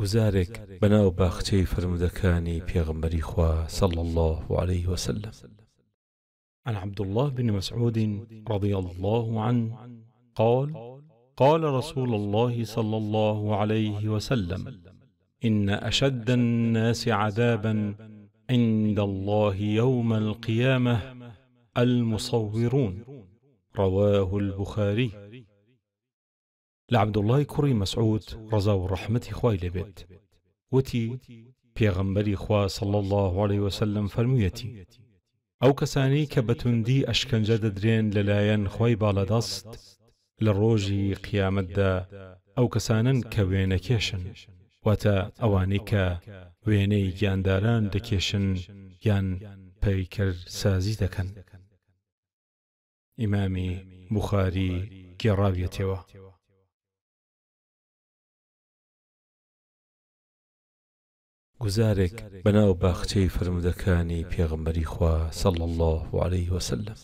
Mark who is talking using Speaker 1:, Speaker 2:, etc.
Speaker 1: گوزارێک بناو باختي فرمدكاني بيغمري خوا صلى الله عليه وسلم عن عبد الله بن مسعود رضي الله عنه قال قال رسول الله صلى الله عليه وسلم إن أشد الناس عذابا عند الله يوم القيامة المصورون رواه البخاري لە عبدوڵای کوڕی مەسعود ڕزا و ڕەحمەتی خوای لەبێت وتی پێغەمبەری خوا سڵ الله عليه وسلم فەرموویەتی ئەو کەسانی کە بەتوندی ئەشکەنجە دەدرێن لەلایەن خۆی باڵەدەست لە ڕۆژی قیامەتدا ئەو کەسانن کە وێنەکێشن واتە ئەوانەی کە وێنەی گیانداران دەکێشن یان پەیکرد سازی دەکەن ئیمامی بخاری گێڕاویەتەوە گوزارێک بناو باختي فرمدكاني بيغمري خوا صلى الله عليه وسلم